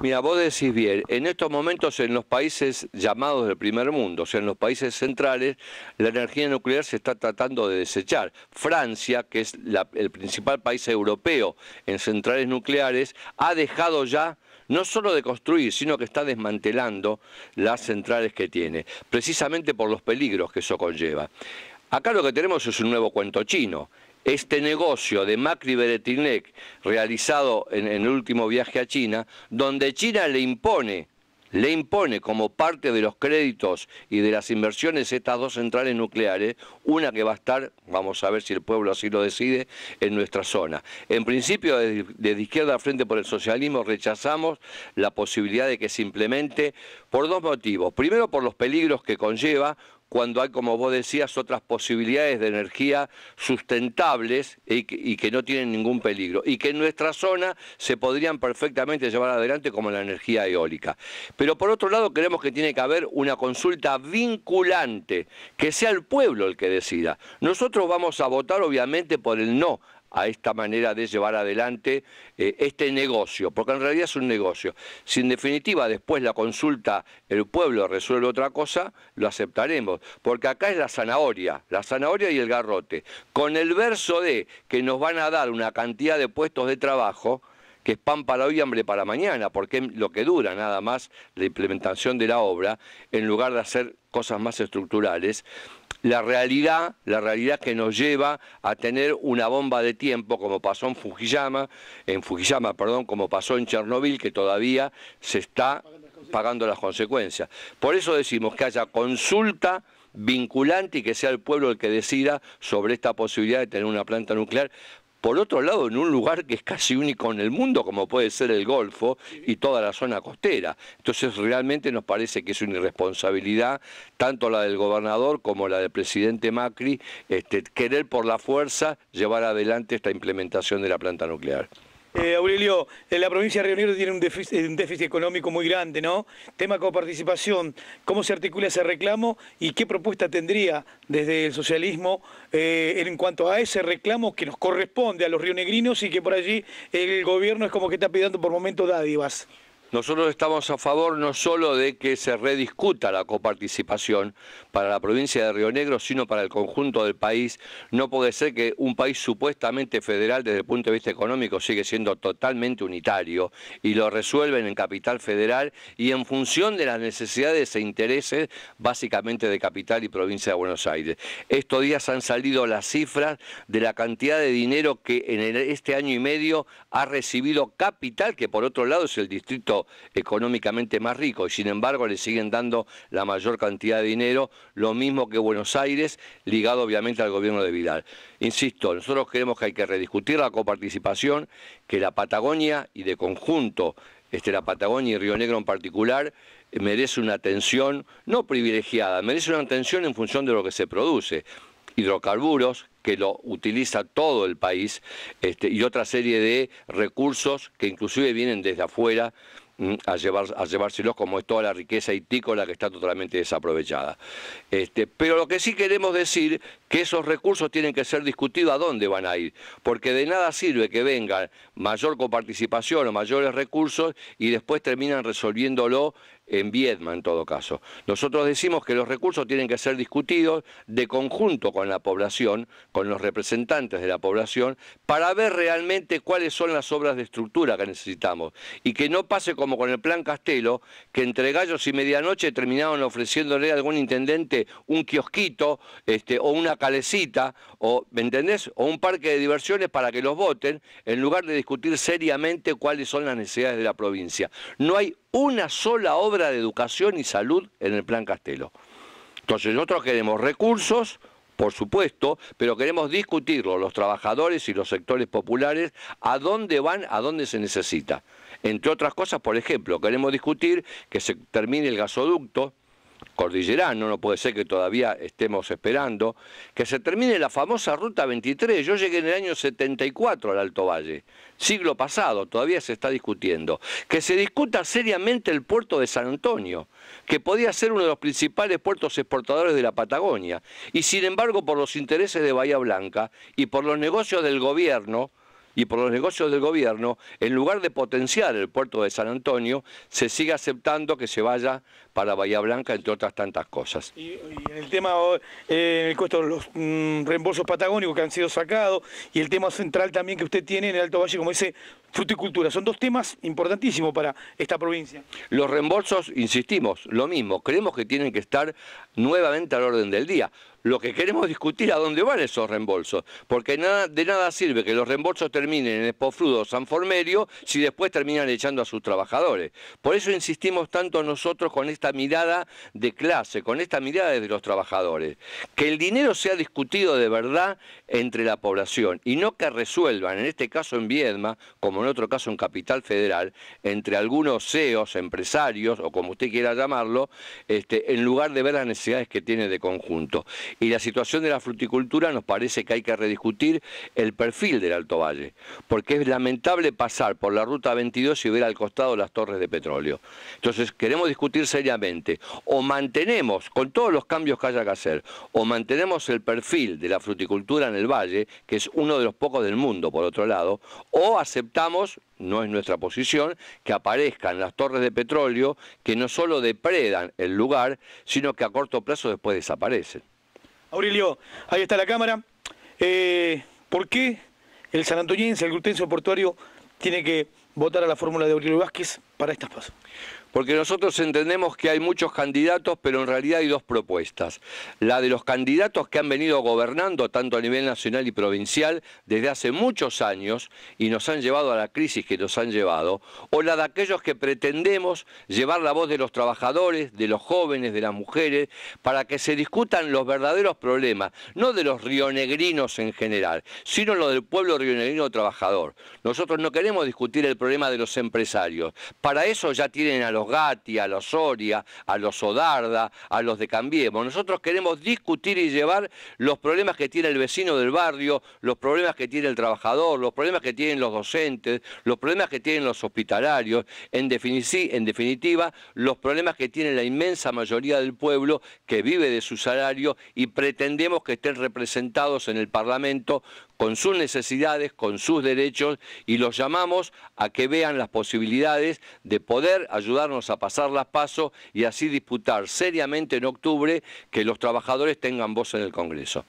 Mira, vos decís bien, en estos momentos en los países llamados del primer mundo, o sea, en los países centrales, la energía nuclear se está tratando de desechar. Francia, que es el principal país europeo en centrales nucleares, ha dejado ya no solo de construir, sino que está desmantelando las centrales que tiene, precisamente por los peligros que eso conlleva. Acá lo que tenemos es un nuevo cuento chino este negocio de Macri Beretinec realizado en, el último viaje a China, donde China le impone, le impone como parte de los créditos y de las inversiones estas dos centrales nucleares, una que va a estar, vamos a ver si el pueblo así lo decide, en nuestra zona. En principio, desde, desde izquierda al frente por el socialismo, rechazamos la posibilidad de que se implemente por dos motivos. Primero, por los peligros que conlleva, cuando hay, como vos decías, otras posibilidades de energía sustentables y que, no tienen ningún peligro. Y que en nuestra zona se podrían perfectamente llevar adelante como la energía eólica. Pero por otro lado, creemos que tiene que haber una consulta vinculante, que sea el pueblo el que decida. Nosotros vamos a votar, obviamente, por el no a esta manera de llevar adelante eh, este negocio, porque en realidad es un negocio. Si en definitiva después la consulta el pueblo resuelve otra cosa, lo aceptaremos, porque acá es la zanahoria, la zanahoria y el garrote, con el verso de que nos van a dar una cantidad de puestos de trabajo que es pan para hoy y hambre para mañana, porque es lo que dura nada más la implementación de la obra, en lugar de hacer cosas más estructurales, la realidad, la realidad que nos lleva a tener una bomba de tiempo, como pasó en Fujiyama, en Fujiyama, perdón, como pasó en Chernobyl, que todavía se está pagando las consecuencias. Por eso decimos que haya consulta vinculante y que sea el pueblo el que decida sobre esta posibilidad de tener una planta nuclear por otro lado en un lugar que es casi único en el mundo, como puede ser el Golfo y toda la zona costera. Entonces realmente nos parece que es una irresponsabilidad, tanto la del gobernador como la del presidente Macri, este, querer por la fuerza llevar adelante esta implementación de la planta nuclear. Eh, Aurelio, eh, la provincia de Río Negro tiene un déficit, económico muy grande, ¿no? Tema coparticipación, ¿cómo se articula ese reclamo y qué propuesta tendría desde el socialismo eh, en cuanto a ese reclamo que nos corresponde a los rionegrinos y que por allí el gobierno es como que está pidiendo por momentos dádivas? Nosotros estamos a favor no solo de que se rediscuta la coparticipación para la provincia de Río Negro, sino para el conjunto del país. No puede ser que un país supuestamente federal desde el punto de vista económico sigue siendo totalmente unitario y lo resuelven en capital federal y en función de las necesidades e intereses básicamente de capital y provincia de Buenos Aires. Estos días han salido las cifras de la cantidad de dinero que en este año y medio ha recibido capital, que por otro lado es el distrito económicamente más rico y sin embargo le siguen dando la mayor cantidad de dinero, lo mismo que Buenos Aires, ligado obviamente al gobierno de Vidal. Insisto, nosotros creemos que hay que rediscutir la coparticipación, que la Patagonia y de conjunto, este, la Patagonia y Río Negro en particular, eh, merece una atención no privilegiada, merece una atención en función de lo que se produce. Hidrocarburos, que lo utiliza todo el país, este, y otra serie de recursos que inclusive vienen desde afuera Mm, a, llevar, a llevárselos, como es toda la riqueza itícola que está totalmente desaprovechada. Este, pero lo que sí queremos decir que esos recursos tienen que ser discutidos a dónde van a ir, porque de nada sirve que vengan mayor coparticipación o mayores recursos y después terminan resolviéndolo en Viedma en todo caso. Nosotros decimos que los recursos tienen que ser discutidos de conjunto con la población, con los representantes de la población, para ver realmente cuáles son las obras de estructura que necesitamos. Y que no pase como con el plan Castelo, que entre gallos y medianoche terminaban ofreciéndole a algún intendente un kiosquito este, o una calecita, o, ¿me O un parque de diversiones para que los voten, en lugar de discutir seriamente cuáles son las necesidades de la provincia. No hay una sola obra de educación y salud en el Plan Castelo. Entonces nosotros queremos recursos, por supuesto, pero queremos discutirlo, los trabajadores y los sectores populares, a dónde van, a dónde se necesita. Entre otras cosas, por ejemplo, queremos discutir que se termine el gasoducto, cordillerano, no puede ser que todavía estemos esperando, que se termine la famosa Ruta 23. Yo llegué en el año 74 al Alto Valle, siglo pasado, todavía se está discutiendo. Que se discuta seriamente el puerto de San Antonio, que podía ser uno de los principales puertos exportadores de la Patagonia, y sin embargo por los intereses de Bahía Blanca y por los negocios del gobierno, y por los negocios del gobierno, en lugar de potenciar el puerto de San Antonio, se sigue aceptando que se vaya para Bahía Blanca, entre otras tantas cosas. Y, el tema, eh, el costo de los mm, reembolsos patagónicos que han sido sacados y el tema central también que usted tiene en el Alto Valle, como dice, fruticultura. Son dos temas importantísimos para esta provincia. Los reembolsos, insistimos, lo mismo, creemos que tienen que estar nuevamente al orden del día. Lo que queremos discutir a dónde van esos reembolsos, porque de nada sirve que los reembolsos terminen en Espofrudo o San Formerio si después terminan echando a sus trabajadores. Por eso insistimos tanto nosotros con esta mirada de clase, con esta mirada de los trabajadores. Que el dinero sea discutido de verdad entre la población y no que resuelvan, en este caso en Viedma, como en otro caso en Capital Federal, entre algunos CEOs, empresarios o como usted quiera llamarlo, este, en lugar de ver las necesidades que tiene de conjunto. Y la situación de la fruticultura nos parece que hay que rediscutir el perfil del Alto Valle, porque es lamentable pasar por la ruta 22 y ver al costado las torres de petróleo. Entonces queremos discutir seriamente o mantenemos, con todos los cambios que haya que hacer, o mantenemos el perfil de la fruticultura en el valle, que es uno de los pocos del mundo, por otro lado, o aceptamos no es nuestra posición, que aparezcan las torres de petróleo que no solo depredan el lugar, sino que a corto plazo después desaparecen. Aurilio, ahí está la cámara. Eh, ¿Por qué el San Antoniense, el grutencio portuario, tiene que votar a la fórmula de Aurelio Vázquez? para estas cosas? Porque nosotros entendemos que hay muchos candidatos, pero en realidad hay dos propuestas. La de los candidatos que han venido gobernando tanto a nivel nacional y provincial desde hace muchos años y nos han llevado a la crisis que nos han llevado, o la de aquellos que pretendemos llevar la voz de los trabajadores, de los jóvenes, de las mujeres, para que se discutan los verdaderos problemas, no de los rionegrinos en general, sino lo del pueblo rionegrino trabajador. Nosotros no queremos discutir el problema de los empresarios. Para eso ya tienen a los Gati, a los Soria, a los Odarda, a los de Cambiemos. Nosotros queremos discutir y llevar los problemas que tiene el vecino del barrio, los problemas que tiene el trabajador, los problemas que tienen los docentes, los problemas que tienen los hospitalarios, en, en definitiva, los problemas que tiene la inmensa mayoría del pueblo que vive de su salario y pretendemos que estén representados en el Parlamento con sus necesidades, con sus derechos y los llamamos a que vean las posibilidades de poder ayudarnos a pasar las pasos y así disputar seriamente en octubre que los trabajadores tengan voz en el Congreso.